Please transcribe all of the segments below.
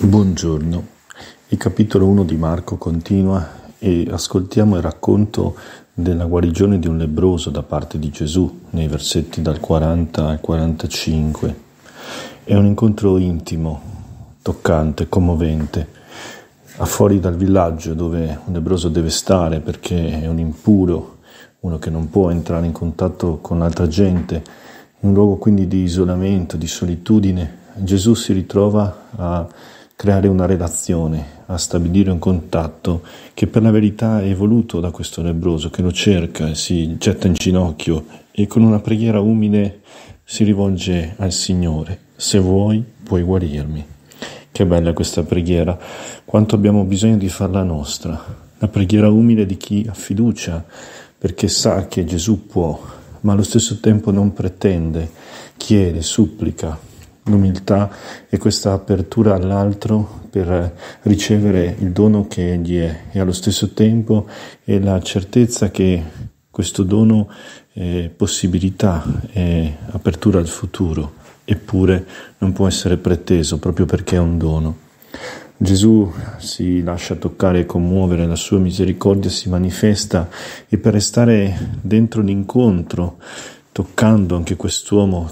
Buongiorno, il capitolo 1 di Marco continua e ascoltiamo il racconto della guarigione di un lebroso da parte di Gesù nei versetti dal 40 al 45. È un incontro intimo, toccante, commovente, a fuori dal villaggio dove un lebroso deve stare perché è un impuro, uno che non può entrare in contatto con l'altra gente, un luogo quindi di isolamento, di solitudine. Gesù si ritrova a creare una relazione, a stabilire un contatto che per la verità è voluto da questo lebbroso che lo cerca, e si getta in ginocchio e con una preghiera umile si rivolge al Signore, se vuoi puoi guarirmi. Che bella questa preghiera, quanto abbiamo bisogno di farla nostra, la preghiera umile di chi ha fiducia, perché sa che Gesù può, ma allo stesso tempo non pretende, chiede, supplica, l'umiltà e questa apertura all'altro per ricevere il dono che gli è e allo stesso tempo è la certezza che questo dono è possibilità, è apertura al futuro, eppure non può essere preteso proprio perché è un dono. Gesù si lascia toccare e commuovere, la sua misericordia si manifesta e per restare dentro l'incontro, toccando anche quest'uomo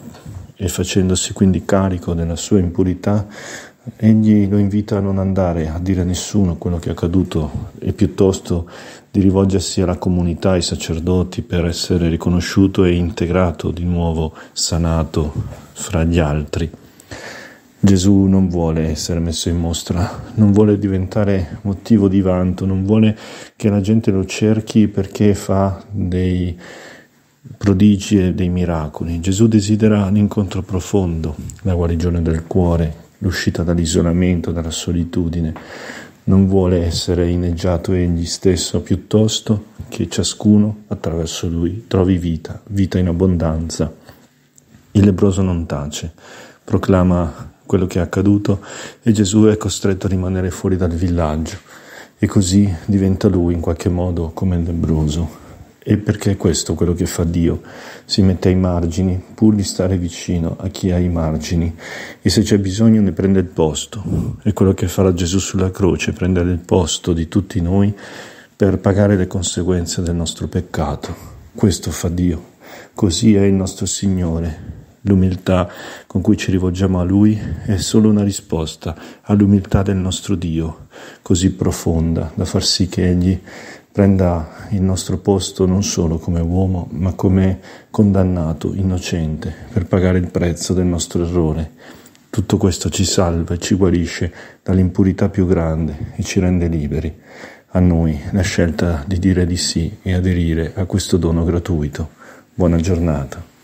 e facendosi quindi carico della sua impurità, egli lo invita a non andare a dire a nessuno quello che è accaduto e piuttosto di rivolgersi alla comunità, ai sacerdoti per essere riconosciuto e integrato di nuovo, sanato fra gli altri. Gesù non vuole essere messo in mostra, non vuole diventare motivo di vanto, non vuole che la gente lo cerchi perché fa dei prodigi e dei miracoli. Gesù desidera un incontro profondo, la guarigione del cuore, l'uscita dall'isolamento, dalla solitudine. Non vuole essere inneggiato egli stesso, piuttosto che ciascuno attraverso lui trovi vita, vita in abbondanza. Il lebroso non tace, proclama quello che è accaduto e Gesù è costretto a rimanere fuori dal villaggio e così diventa lui in qualche modo come il lebroso, e perché è questo quello che fa Dio, si mette ai margini pur di stare vicino a chi ha i margini e se c'è bisogno ne prende il posto. È quello che farà Gesù sulla croce, prendere il posto di tutti noi per pagare le conseguenze del nostro peccato. Questo fa Dio, così è il nostro Signore. L'umiltà con cui ci rivolgiamo a Lui è solo una risposta all'umiltà del nostro Dio, così profonda da far sì che Egli prenda il nostro posto non solo come uomo, ma come condannato, innocente, per pagare il prezzo del nostro errore. Tutto questo ci salva e ci guarisce dall'impurità più grande e ci rende liberi. A noi la scelta di dire di sì e aderire a questo dono gratuito. Buona giornata.